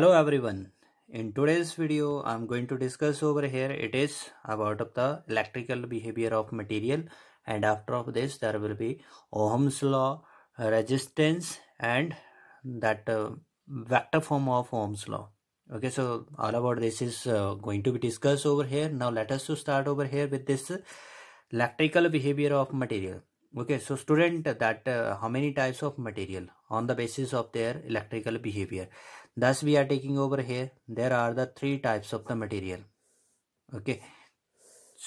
hello everyone in today's video i'm going to discuss over here it is about of the electrical behavior of material and after of this there will be ohm's law resistance and that uh, vector form of ohm's law okay so all about this is uh, going to be discussed over here now let us to start over here with this electrical behavior of material okay so student that uh, how many types of material on the basis of their electrical behavior thus we are taking over here there are the three types of the material okay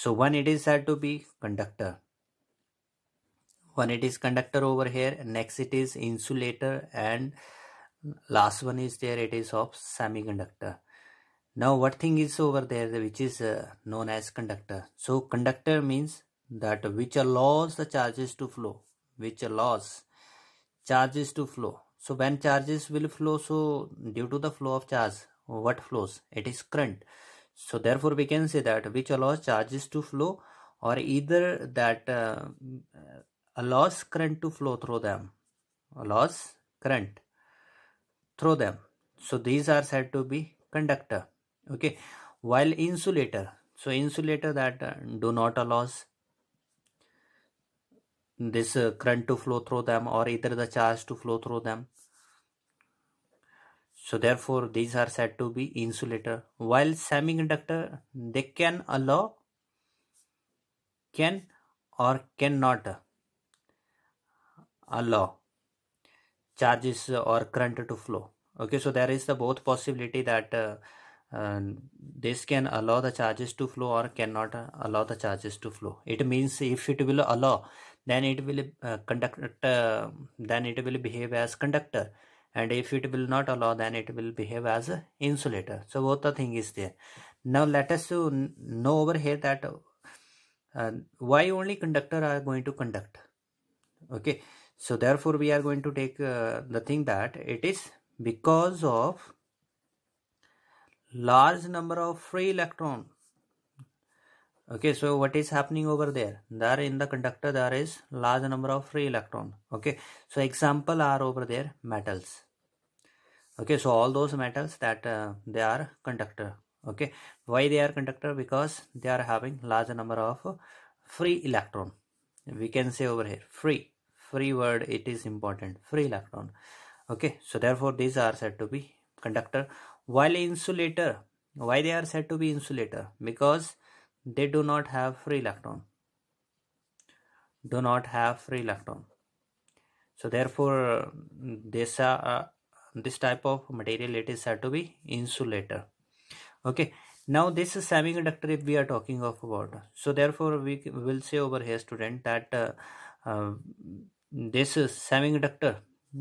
so one it is said to be conductor one it is conductor over here next it is insulator and last one is there it is of semiconductor now what thing is over there which is uh, known as conductor so conductor means that which allows the charges to flow which allows charges to flow so when charges will flow so due to the flow of charge what flows it is current so therefore we can say that which allows charges to flow or either that uh, allows current to flow through them allows current through them so these are said to be conductor okay while insulator so insulator that uh, do not allows this uh, current to flow through them or either the charge to flow through them so therefore these are said to be insulator while semiconductor they can allow can or cannot allow charges or current to flow okay so there is the both possibility that uh, uh, this can allow the charges to flow or cannot allow the charges to flow it means if it will allow then it will uh, conduct uh, then it will behave as conductor and if it will not allow then it will behave as a insulator so both the thing is there now let us uh, know over here that uh, why only conductor are going to conduct okay so therefore we are going to take uh, the thing that it is because of large number of free electron okay so what is happening over there there in the conductor there is large number of free electron okay so example are over there metals okay so all those metals that uh, they are conductor okay why they are conductor because they are having large number of free electron we can say over here free free word it is important free electron okay so therefore these are said to be conductor while insulator why they are said to be insulator because they do not have free electron. Do not have free electron. So therefore, this uh, this type of material it is said to be insulator. Okay. Now this is semiconductor if we are talking of about. So therefore, we will say over here, student, that uh, uh, this is semiconductor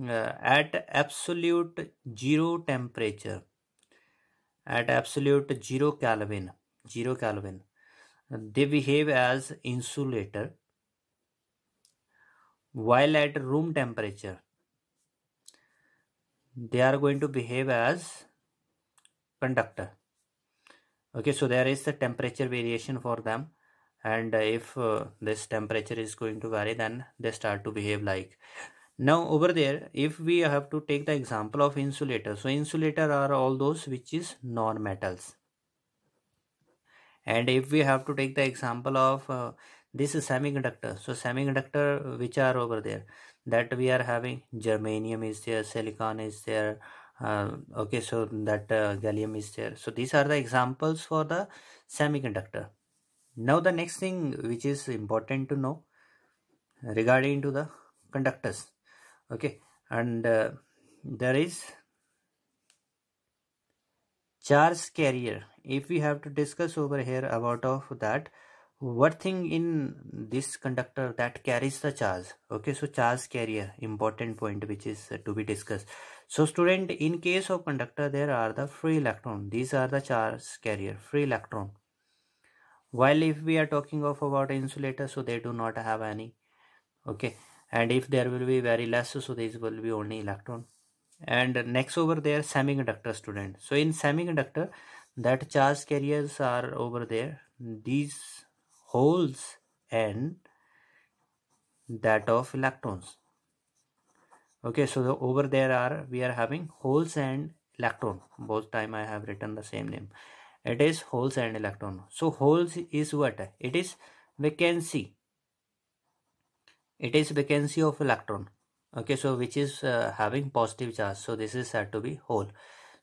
uh, at absolute zero temperature at absolute zero Kelvin zero Kelvin they behave as insulator while at room temperature they are going to behave as conductor okay so there is the temperature variation for them and if uh, this temperature is going to vary then they start to behave like now over there if we have to take the example of insulator so insulator are all those which is non-metals and if we have to take the example of uh, this is semiconductor so semiconductor which are over there that we are having germanium is there silicon is there uh, okay so that uh, gallium is there so these are the examples for the semiconductor now the next thing which is important to know regarding to the conductors okay and uh, there is charge carrier if we have to discuss over here about of that what thing in this conductor that carries the charge okay so charge carrier important point which is to be discussed so student in case of conductor there are the free electron these are the charge carrier free electron while if we are talking of about insulator so they do not have any okay and if there will be very less so these will be only electron and next over there semiconductor student so in semiconductor that charge carriers are over there these holes and that of electrons okay so the, over there are we are having holes and electron both time i have written the same name it is holes and electron so holes is what it is vacancy it is vacancy of electron okay so which is uh, having positive charge so this is said to be hole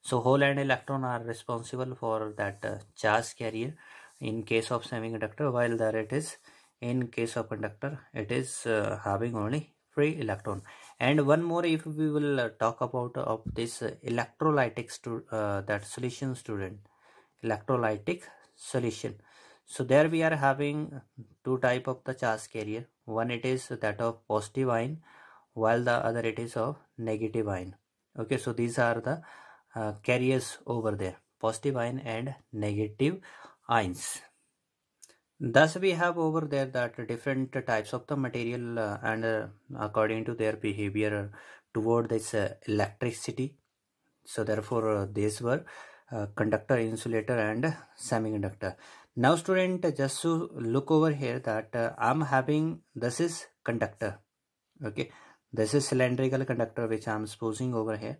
so hole and electron are responsible for that uh, charge carrier in case of semiconductor while there it is in case of conductor it is uh, having only free electron and one more if we will uh, talk about of this electrolytic stu uh, that solution student electrolytic solution so there we are having two type of the charge carrier one it is that of positive ion while the other it is of negative ion okay so these are the uh, carriers over there positive ion and negative ions thus we have over there that different types of the material uh, and uh, according to their behavior toward this uh, electricity so therefore uh, these were uh, conductor insulator and semiconductor now student just to look over here that i'm having this is conductor okay this is cylindrical conductor which i'm supposing over here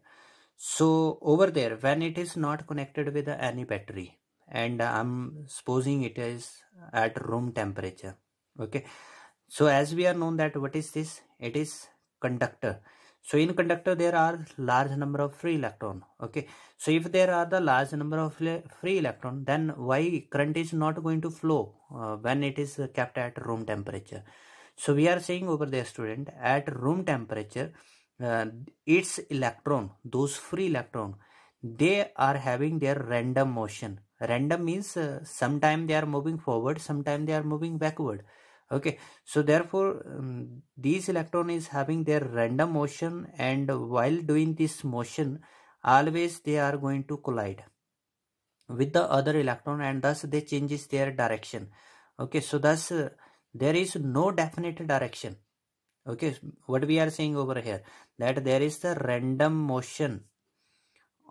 so over there when it is not connected with any battery and i'm supposing it is at room temperature okay so as we are known that what is this it is conductor so in conductor there are large number of free electron okay so if there are the large number of free electron then why current is not going to flow uh, when it is kept at room temperature so we are saying over there, student at room temperature, uh, its electron, those free electron, they are having their random motion. Random means uh, they are moving forward, sometime they are moving backward. Okay, so therefore um, these electron is having their random motion and while doing this motion, always they are going to collide with the other electron and thus they changes their direction. Okay, so thus uh, there is no definite direction okay what we are saying over here that there is the random motion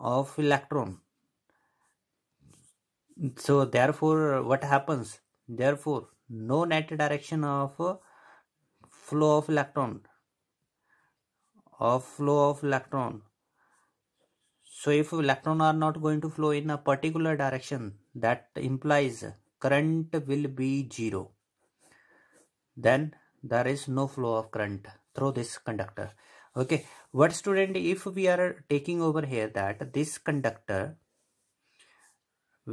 of electron so therefore what happens therefore no net direction of uh, flow of electron of flow of electron so if electron are not going to flow in a particular direction that implies current will be zero then there is no flow of current through this conductor okay what student if we are taking over here that this conductor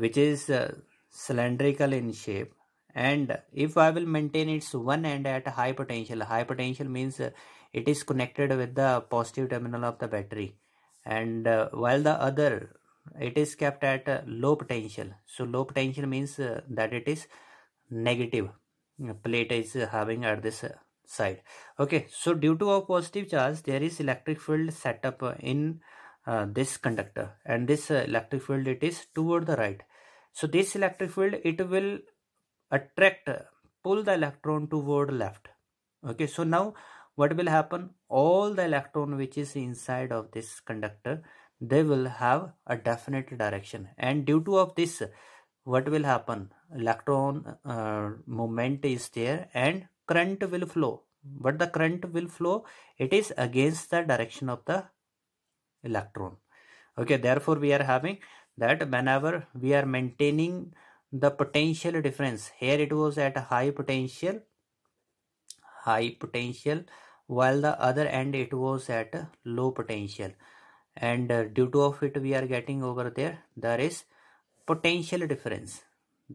which is uh, cylindrical in shape and if I will maintain its one end at high potential high potential means uh, it is connected with the positive terminal of the battery and uh, while the other it is kept at uh, low potential so low potential means uh, that it is negative plate is having at this side okay so due to a positive charge there is electric field set up in uh, this conductor and this uh, electric field it is toward the right so this electric field it will attract uh, pull the electron toward left okay so now what will happen all the electron which is inside of this conductor they will have a definite direction and due to of this what will happen electron uh, moment is there and current will flow but the current will flow it is against the direction of the electron okay therefore we are having that whenever we are maintaining the potential difference here it was at high potential high potential while the other end it was at low potential and uh, due to of it we are getting over there there is potential difference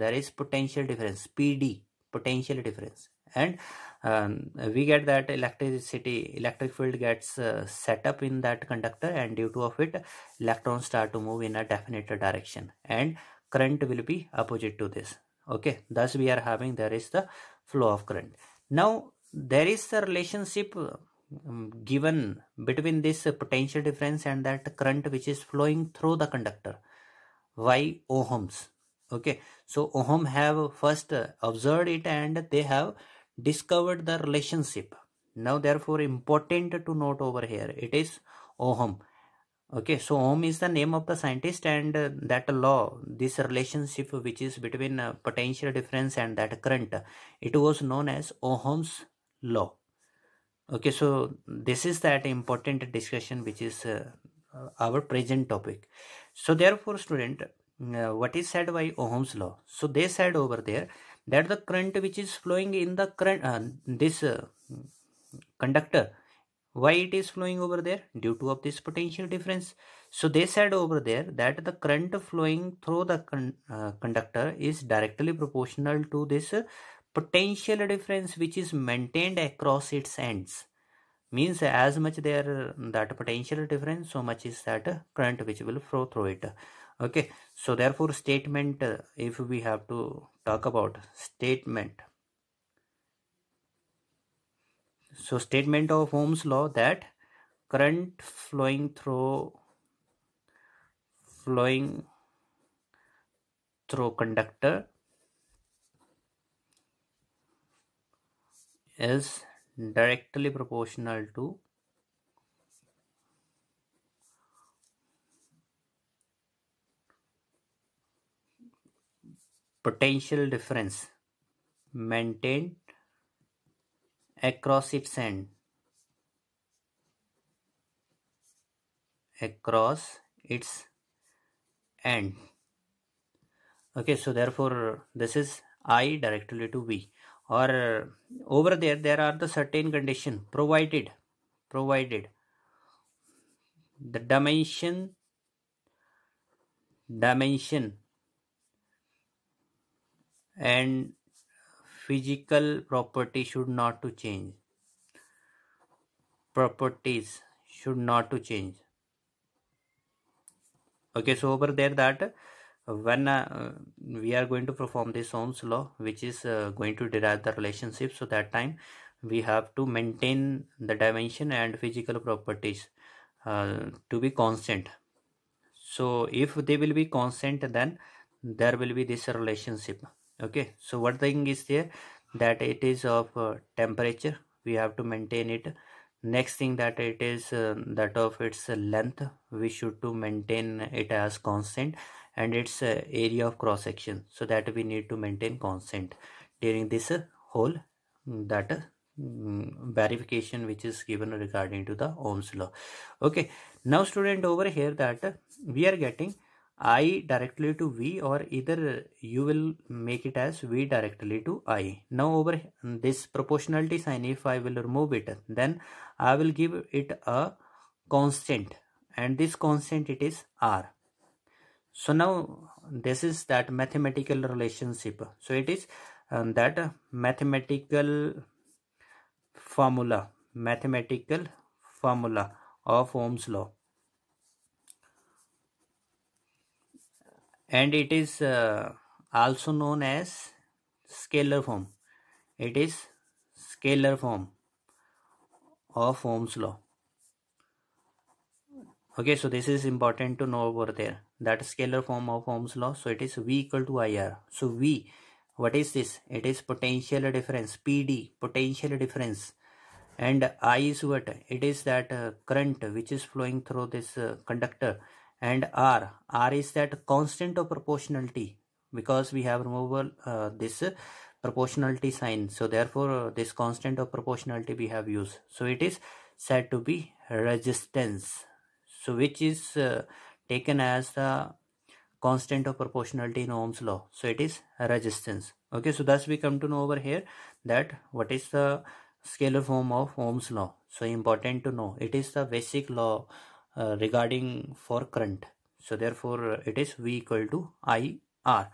there is potential difference pd potential difference and um, we get that electricity electric field gets uh, set up in that conductor and due to of it electrons start to move in a definite direction and current will be opposite to this okay thus we are having there is the flow of current now there is the relationship um, given between this potential difference and that current which is flowing through the conductor why ohms okay so ohm have first observed it and they have discovered the relationship now therefore important to note over here it is ohm okay so ohm is the name of the scientist and that law this relationship which is between potential difference and that current it was known as ohm's law okay so this is that important discussion which is uh, our present topic so therefore student uh, what is said by ohm's law so they said over there that the current which is flowing in the current uh, this uh, conductor why it is flowing over there due to of this potential difference so they said over there that the current flowing through the con uh, conductor is directly proportional to this potential difference which is maintained across its ends means as much there that potential difference so much is that current which will flow through it okay so therefore statement if we have to talk about statement so statement of ohm's law that current flowing through flowing through conductor is Hmm. directly proportional to potential difference maintained across its end across its end okay so therefore this is i directly to v or uh, over there there are the certain condition provided provided the dimension dimension and physical property should not to change properties should not to change okay so over there that when uh, we are going to perform this ohms law which is uh, going to derive the relationship so that time we have to maintain the dimension and physical properties uh, to be constant so if they will be constant then there will be this relationship okay so what thing is there that it is of uh, temperature we have to maintain it next thing that it is uh, that of its length we should to maintain it as constant and its uh, area of cross section so that we need to maintain constant during this whole mm, that mm, verification which is given regarding to the ohms law okay now student over here that we are getting i directly to v or either you will make it as v directly to i now over this proportionality sign if i will remove it then i will give it a constant and this constant it is r so now this is that mathematical relationship so it is um, that mathematical formula mathematical formula of ohm's law and it is uh, also known as scalar form it is scalar form of ohm's law okay so this is important to know over there that scalar form of Ohm's law so it is V equal to IR so V what is this it is potential difference PD potential difference and I is what it is that uh, current which is flowing through this uh, conductor and R R is that constant of proportionality because we have removal uh, this proportionality sign so therefore uh, this constant of proportionality we have used so it is said to be resistance so which is uh, taken as the constant of proportionality in Ohm's law. So it is resistance. Okay, so thus we come to know over here that what is the scalar form of Ohm's law. So important to know. It is the basic law uh, regarding for current. So therefore it is V equal to IR.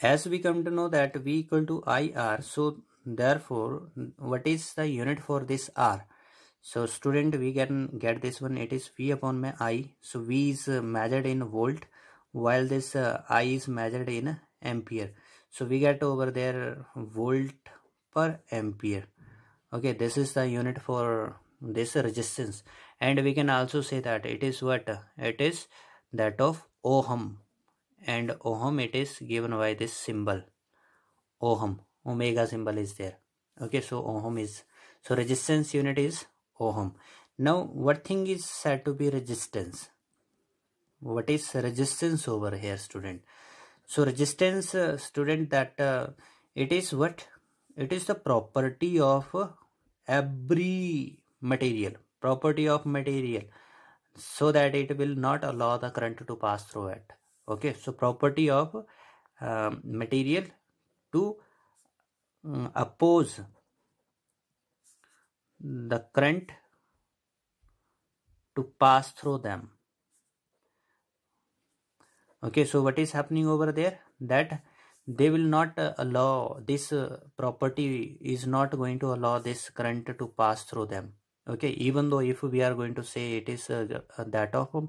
As we come to know that V equal to IR, so therefore what is the unit for this R? so student we can get this one it is v upon my i so v is uh, measured in volt while this uh, i is measured in ampere so we get over there volt per ampere okay this is the unit for this resistance and we can also say that it is what it is that of ohm and ohm it is given by this symbol ohm omega symbol is there okay so ohm is so resistance unit is ohm now what thing is said to be resistance what is resistance over here student so resistance uh, student that uh, it is what it is the property of uh, every material property of material so that it will not allow the current to pass through it okay so property of um, material to um, oppose the current to pass through them okay so what is happening over there that they will not uh, allow this uh, property is not going to allow this current to pass through them okay even though if we are going to say it is uh, uh that of um,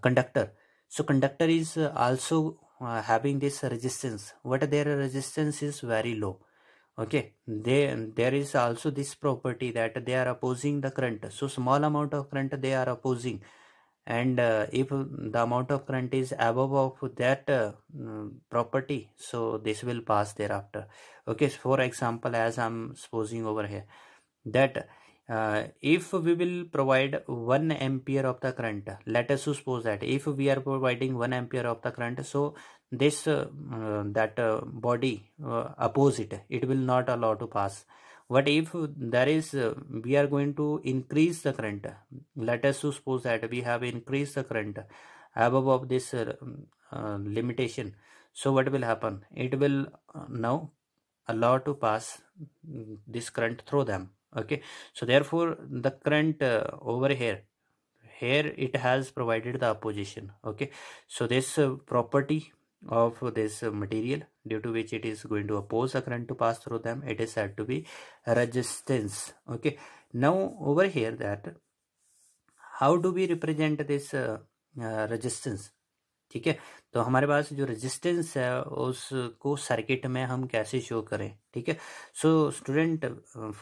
conductor so conductor is also having this resistance what their resistance is very low okay they there is also this property that they are opposing the current so small amount of current they are opposing and uh, if the amount of current is above of that uh, mm, property so this will pass thereafter okay so for example as i'm supposing over here that uh, if we will provide 1 ampere of the current let us suppose that if we are providing 1 ampere of the current so this uh, uh, that uh, body oppose it it will not allow to pass what if there is we are going to increase the current let us suppose that we have increased the current above of this limitation so what will happen it will now allow to pass this current through them okay so therefore the current uh, over here here it has provided the opposition okay so this uh, property of this material due to which it is going to oppose a current to pass through them it is said to be resistance okay now over here that how do we represent this uh, uh, resistance ठीक है तो हमारे पास जो resistance है उसको circuit में हम कैसे शो करें ठीक है so student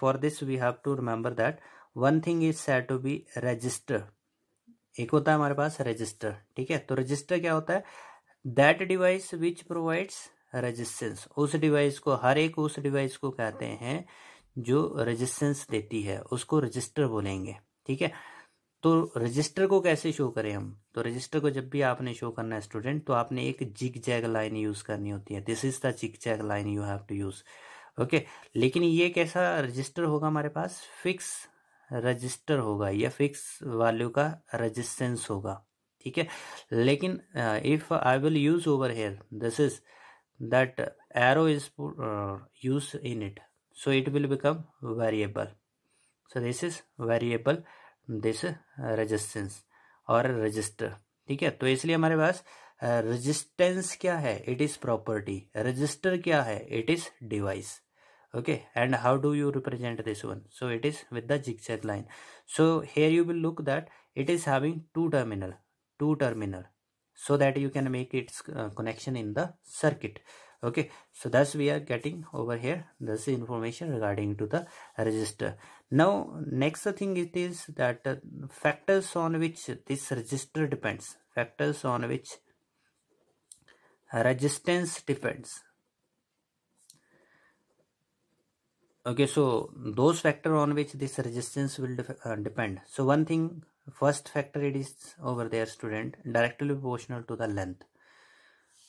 for this we have to remember that one thing is said to be register एक होता है हमारे पास रजिस्टर ठीक है तो रजिस्टर क्या होता है that device which provides resistance उस डिवाइस को हर एक उस डिवाइस को कहते हैं जो रेजिस्टेंस देती है उसको रजिस्टर बोलेंगे ठीक है तो रजिस्टर को कैसे शो करें हम तो रजिस्टर को जब भी आपने शो करना है स्टूडेंट तो आपने एक जिग जैग लाइन यूज करनी होती है this is the zigzag line you have to use okay लेकिन ये कैसा रजिस्टर होगा हमारे पास फिक्स रजिस्टर होगा या फिक्स वैल्यू का रजिस्टेंस होगा ठीक है लेकिन if I will use over here this is that arrow is use in it so it will become variable so this is variable this resistance और रजिस्टर ठीक है तो इसलिए हमारे पास रजिस्टेंस क्या है इट इज प्रॉपर्टी रजिस्टर क्या है it is device okay and how do you represent this one so it is with the zigzag line so here you will look that it is having two terminal two terminal so that you can make its uh, connection in the circuit okay so thus we are getting over here this information regarding to the register now next thing it is that uh, factors on which this register depends factors on which resistance depends okay so those factor on which this resistance will de uh, depend so one thing first factor it is over there student directly proportional to the length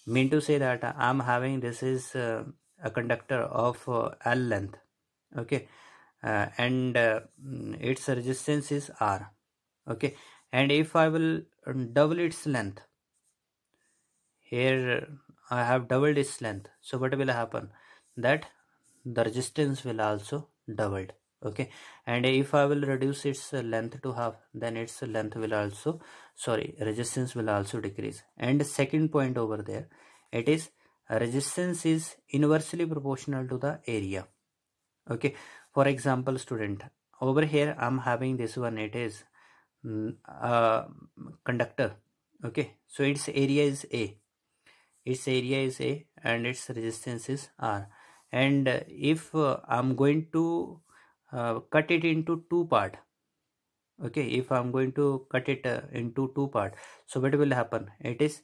mean to say that i'm having this is uh, a conductor of uh, l length okay uh, and uh, its resistance is r okay and if i will double its length here i have doubled its length so what will happen that the resistance will also doubled okay and if i will reduce its length to half then its length will also sorry resistance will also decrease and second point over there it is resistance is inversely proportional to the area okay for example student over here i'm having this one it is a mm, uh, conductor okay so its area is a its area is a and its resistance is r and if uh, i'm going to uh, cut it into two part okay if i'm going to cut it uh, into two part so what will happen it is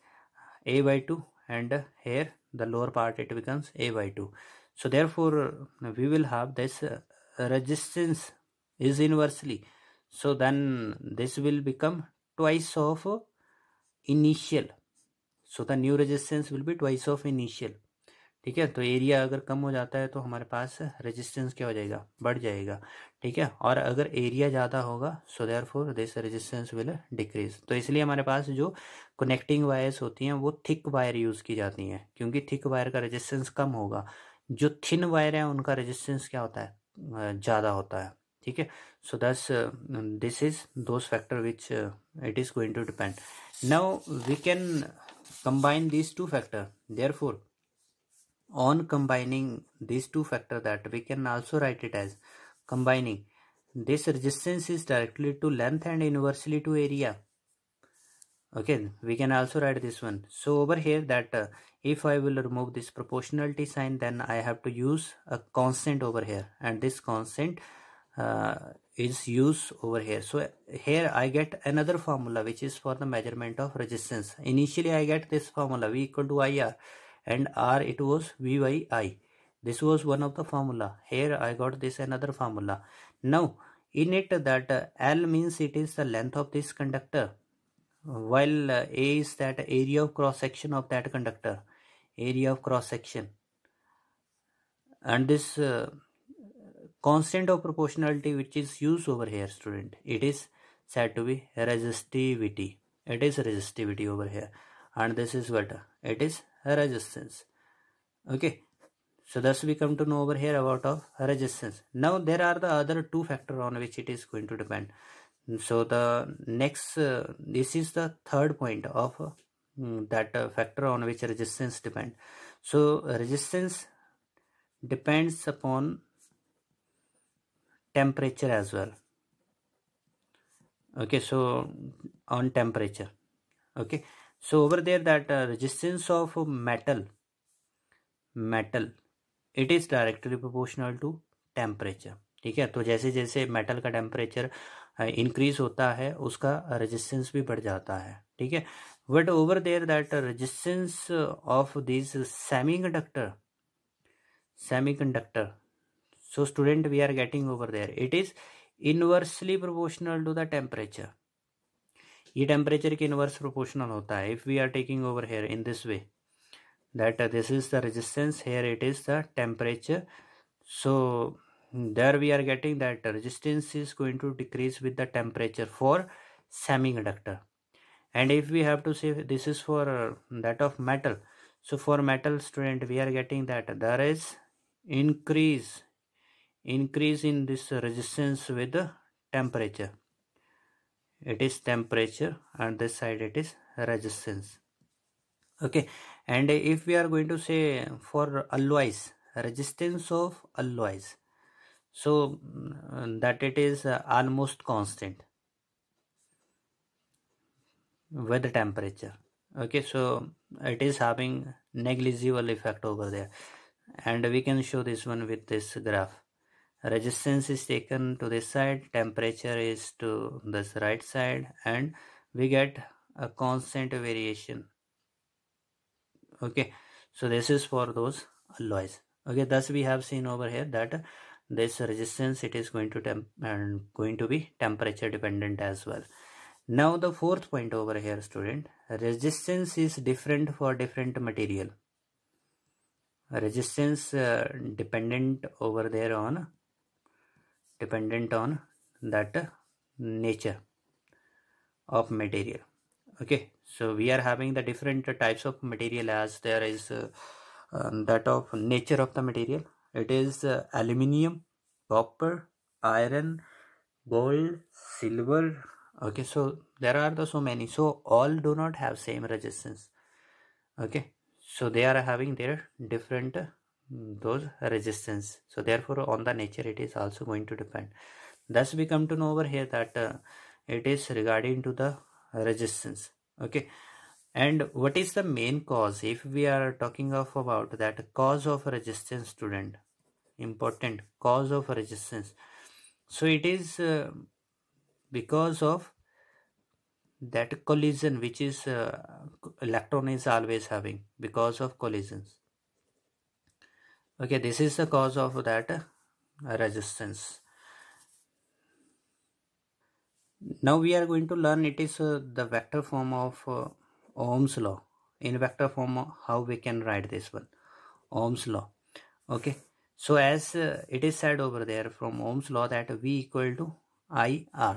a by 2 and uh, here the lower part it becomes a by 2 so therefore uh, we will have this uh, resistance is inversely so then this will become twice of initial so the new resistance will be twice of initial ठीक है तो area अगर कम हो जाता है तो हमारे पास resistance क्या हो जाएगा बढ़ जाएगा ठीक है और अगर एरिया ज़्यादा होगा so therefore this resistance will decrease तो इसलिए हमारे पास जो कनेक्टिंग वायर्स होती हैं वो थिक वायर यूज़ की जाती हैं क्योंकि थिक वायर का रजिस्टेंस कम होगा जो थिन वायर हैं उनका रजिस्टेंस क्या होता है ज़्यादा होता है ठीक है so thus this is those factor which it is going to depend now we can combine this two factor therefore on combining these two factors that we can also write it as combining this resistance is directly to length and inversely to area okay we can also write this one so over here that uh, if i will remove this proportionality sign then i have to use a constant over here and this constant uh, is used over here so here i get another formula which is for the measurement of resistance initially i get this formula v equal to ir and r it was v by i this was one of the formula here i got this another formula now in it that l means it is the length of this conductor while uh, a is that area of cross section of that conductor area of cross section and this uh, constant of proportionality which is used over here student it is said to be resistivity it is resistivity over here and this is what it is resistance okay so thus we come to know over here about of resistance now there are the other two factor on which it is going to depend so the next uh, this is the third point of uh, that uh, factor on which resistance depend so resistance depends upon temperature as well okay so on temperature okay so over there that uh, resistance of metal metal it is directly proportional to temperature ठीक है तो जैसे जैसे metal का temperature increase uh, होता है उसका resistance भी बढ़ जाता है ठीक है but over there that resistance of this semiconductor semiconductor so student we are getting over there it is inversely proportional to the temperature ये टेम्परेचर के इन्वर्स proportional. होता है if we are taking over here in this way that this is the resistance here it is the temperature so there we are getting that resistance is going to decrease with the temperature for semiconductor and if we have to say this is for that of metal so for metal student we are getting that there is increase increase in this resistance with the temperature it is temperature and this side it is resistance okay and if we are going to say for alloys resistance of alloys so mm, that it is uh, almost constant with the temperature okay so it is having negligible effect over there and we can show this one with this graph resistance is taken to this side temperature is to this right side and we get a constant variation okay so this is for those alloys okay thus we have seen over here that this resistance it is going to temp and going to be temperature dependent as well now the fourth point over here student resistance is different for different material resistance uh, dependent over there on dependent on that nature of material okay so we are having the different types of material as there is uh, um, that of nature of the material it is uh, aluminium copper iron gold silver okay so there are the so many so all do not have same resistance okay so they are having their different Mm, those resistance so therefore on the nature it is also going to depend thus we come to know over here that uh, it is regarding to the resistance okay and what is the main cause if we are talking of about that cause of resistance student important cause of resistance so it is uh, because of that collision which is uh, electron is always having because of collisions okay this is the cause of that uh, resistance now we are going to learn it is uh, the vector form of uh, ohm's law in vector form uh, how we can write this one ohm's law okay so as uh, it is said over there from ohm's law that v equal to i r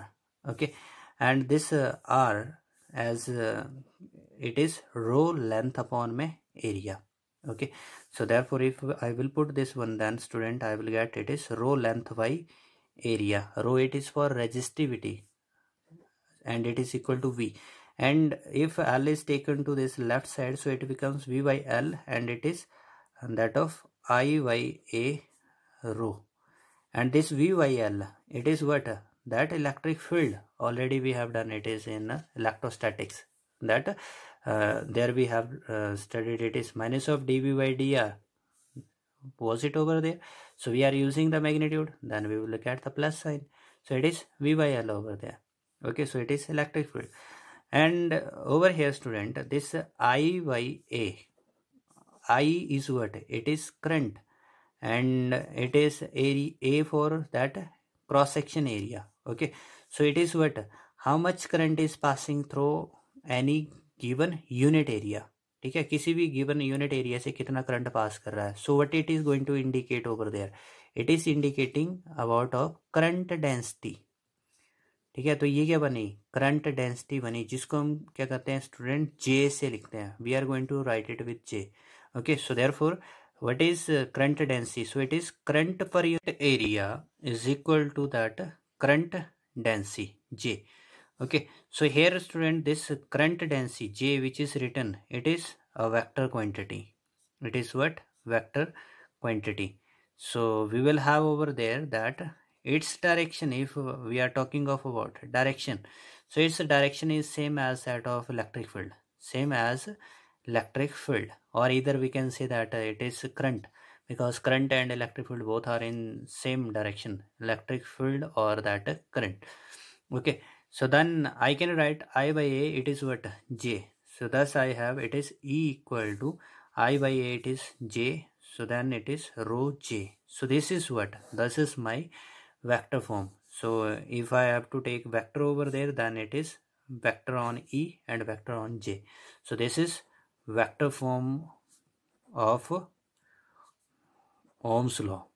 okay and this uh, r as it is rho length upon my area okay so therefore if i will put this one then student i will get it is row length by area row it is for resistivity and it is equal to v and if l is taken to this left side so it becomes v by l and it is that of i by a row and this v by l it is what that electric field already we have done it is in electrostatics that uh, there we have uh, studied it is minus of dv by dr was it over there so we are using the magnitude then we will look at the plus sign so it is v by l over there okay so it is electric field and over here student this i by a i is what it is current and it is area a for that cross section area okay so it is what how much current is passing through any given unit area ठीक है किसी भी given unit area से कितना current pass कर रहा है so what it is going to indicate over there it is indicating about of current density ठीक है तो ये क्या बनी करंट डेंसिटी बनी जिसको हम क्या कहते हैं स्टूडेंट जे से लिखते हैं we are going to write it with J okay so therefore what is current density so it is current per unit area is equal to that current density J okay so here student this current density j which is written it is a vector quantity it is what vector quantity so we will have over there that its direction if we are talking of about direction so its direction is same as that of electric field same as electric field or either we can say that it is current because current and electric field both are in same direction electric field or that current okay so then I can write i by a it is what j. So thus I have it is e equal to i by a it is j. So then it is rho j. So this is what this is my vector form. So if I have to take vector over there then it is vector on e and vector on j. So this is vector form of Ohm's law.